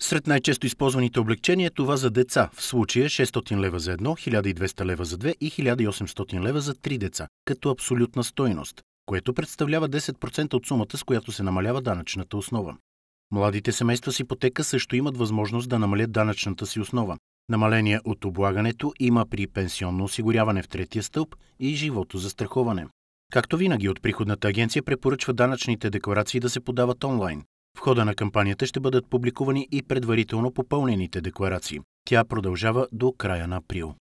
Сред най-често използваните облегчения е това за деца, в случая 600 лева за едно, 1200 лева за две и 1800 лева за три деца, като абсолютна стойност, което представлява 10% от сумата, с която се намалява данъчната основа. Младите семейства с ипотека също имат възможност да намалят данъчната си основа. Намаление от облагането има при пенсионно осигуряване в третия стълб и живото за страховане. Както винаги от приходната агенция препоръчва данъчните декларации да се подават онлайн хода на кампанията ще бъдат публикувани и предварително попълнените декларации. Тя продължава до края на април.